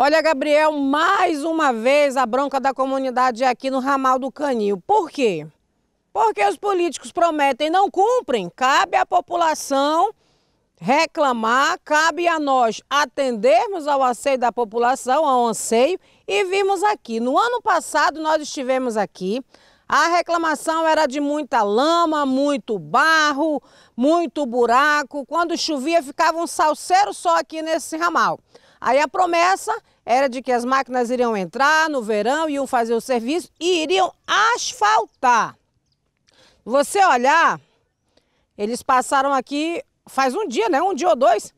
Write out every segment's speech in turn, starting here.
Olha, Gabriel, mais uma vez a bronca da comunidade é aqui no ramal do Canil. Por quê? Porque os políticos prometem e não cumprem. Cabe à população reclamar, cabe a nós atendermos ao anseio da população, ao anseio, e vimos aqui. No ano passado nós estivemos aqui, a reclamação era de muita lama, muito barro, muito buraco. Quando chovia ficava um salseiro só aqui nesse ramal. Aí a promessa era de que as máquinas iriam entrar no verão, iam fazer o serviço e iriam asfaltar. Você olhar, eles passaram aqui faz um dia, né? Um dia ou dois.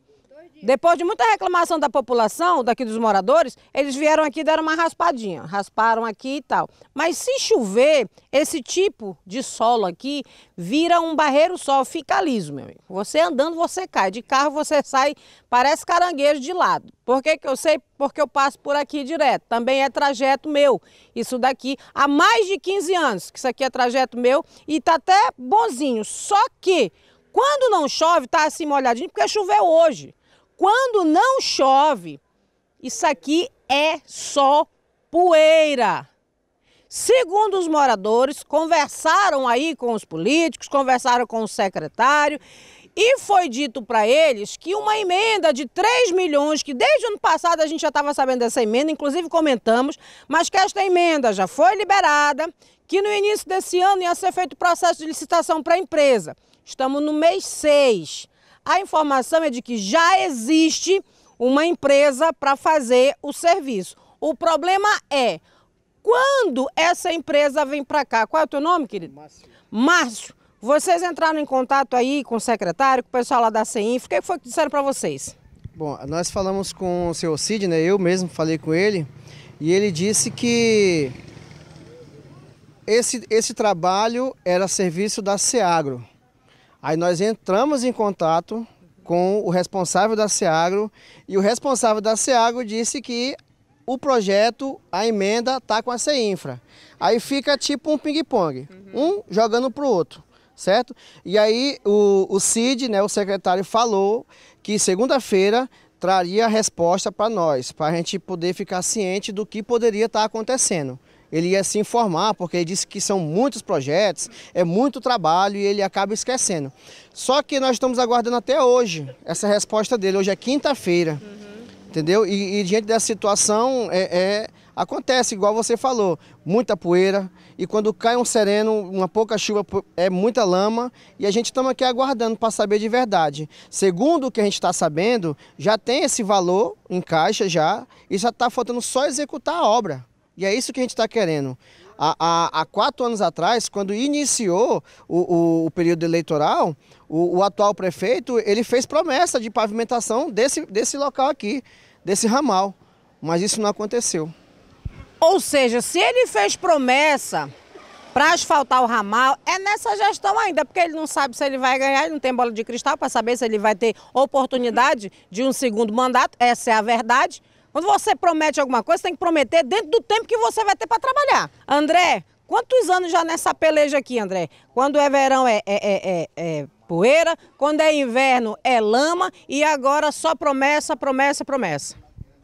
Depois de muita reclamação da população, daqui dos moradores, eles vieram aqui e deram uma raspadinha, rasparam aqui e tal. Mas se chover, esse tipo de solo aqui vira um barreiro só, fica liso, meu amigo. Você andando, você cai. De carro, você sai, parece caranguejo de lado. Por que, que eu sei? Porque eu passo por aqui direto. Também é trajeto meu. Isso daqui há mais de 15 anos que isso aqui é trajeto meu e tá até bonzinho. Só que quando não chove, tá assim molhadinho, porque choveu hoje. Quando não chove, isso aqui é só poeira. Segundo os moradores, conversaram aí com os políticos, conversaram com o secretário e foi dito para eles que uma emenda de 3 milhões, que desde o ano passado a gente já estava sabendo dessa emenda, inclusive comentamos, mas que esta emenda já foi liberada, que no início desse ano ia ser feito processo de licitação para a empresa. Estamos no mês 6. A informação é de que já existe uma empresa para fazer o serviço. O problema é quando essa empresa vem para cá. Qual é o teu nome, querido? Márcio. Márcio, vocês entraram em contato aí com o secretário, com o pessoal lá da CEINF. O é que foi que disseram para vocês? Bom, nós falamos com o seu Cid, né? Eu mesmo falei com ele. E ele disse que esse, esse trabalho era serviço da SEAGRO. Aí nós entramos em contato com o responsável da SEAGRO e o responsável da SEAGRO disse que o projeto, a emenda, está com a CEINFRA. Aí fica tipo um ping-pong, uhum. um jogando para o outro, certo? E aí o, o CID, né, o secretário, falou que segunda-feira traria a resposta para nós, para a gente poder ficar ciente do que poderia estar tá acontecendo ele ia se informar, porque ele disse que são muitos projetos, é muito trabalho e ele acaba esquecendo. Só que nós estamos aguardando até hoje essa resposta dele. Hoje é quinta-feira, uhum. entendeu? E, e, diante dessa situação, é, é, acontece, igual você falou, muita poeira. E quando cai um sereno, uma pouca chuva, é muita lama. E a gente estamos aqui aguardando para saber de verdade. Segundo o que a gente está sabendo, já tem esse valor em caixa já e já está faltando só executar a obra. E é isso que a gente está querendo. Há, há, há, quatro anos atrás, quando iniciou o, o, o período eleitoral, o, o, atual prefeito ele fez promessa de pavimentação desse, desse local aqui, desse ramal, mas isso não aconteceu. Ou seja, se ele fez promessa para asfaltar o ramal, é nessa gestão ainda, porque ele não sabe se ele vai ganhar, ele não tem bola de cristal para saber se ele vai ter oportunidade de um segundo mandato, essa é a verdade. Quando você promete alguma coisa, tem que prometer dentro do tempo que você vai ter para trabalhar. André, quantos anos já nessa peleja aqui, André? Quando é verão é, é, é, é, é poeira, quando é inverno é lama e agora só promessa, promessa, promessa.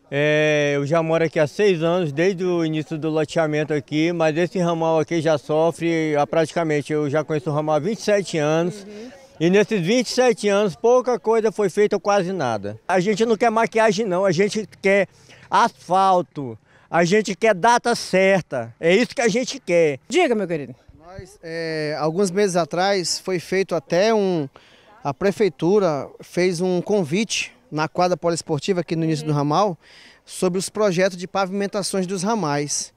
É, eu já moro aqui há seis anos, desde o início do loteamento aqui, mas esse ramal aqui já sofre há ah, praticamente, eu já conheço o ramal há 27 anos. Uhum. E nesses 27 anos, pouca coisa foi feita, quase nada. A gente não quer maquiagem, não. A gente quer asfalto. A gente quer data certa. É isso que a gente quer. Diga, meu querido. Nós, é, alguns meses atrás, foi feito até um... A prefeitura fez um convite na quadra poliesportiva, aqui no início do ramal, sobre os projetos de pavimentações dos ramais.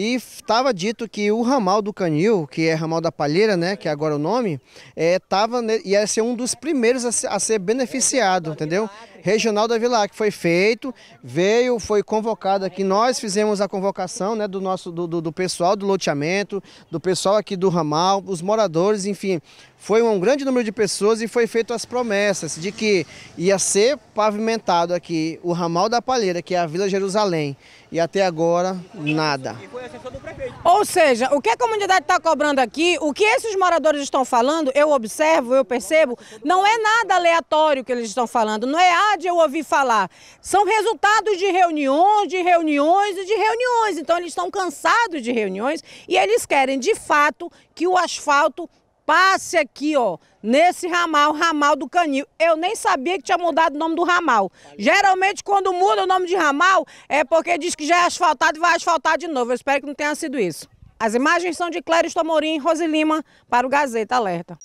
E estava dito que o ramal do Canil, que é ramal da Palheira, né, que é agora o nome, é, tava, ia ser um dos primeiros a ser, a ser beneficiado, entendeu? regional da Vila que foi feito, veio, foi convocado aqui, nós fizemos a convocação né, do nosso do, do, do pessoal do loteamento, do pessoal aqui do ramal, os moradores, enfim, foi um grande número de pessoas e foi feito as promessas de que ia ser pavimentado aqui o ramal da Palheira, que é a Vila Jerusalém, e até agora nada. E foi do prefeito. Ou seja, o que a comunidade está cobrando aqui, o que esses moradores estão falando, eu observo, eu percebo, não é nada aleatório que eles estão falando, não é ah, de eu ouvir falar. São resultados de reuniões, de reuniões e de reuniões. Então eles estão cansados de reuniões e eles querem, de fato, que o asfalto passe aqui, ó, nesse ramal, ramal do Canil. Eu nem sabia que tinha mudado o nome do ramal. Geralmente, quando muda o nome de ramal, é porque diz que já é asfaltado e vai asfaltar de novo. Eu espero que não tenha sido isso. As imagens são de Cléris Tomorim, Rosilima, para o Gazeta Alerta.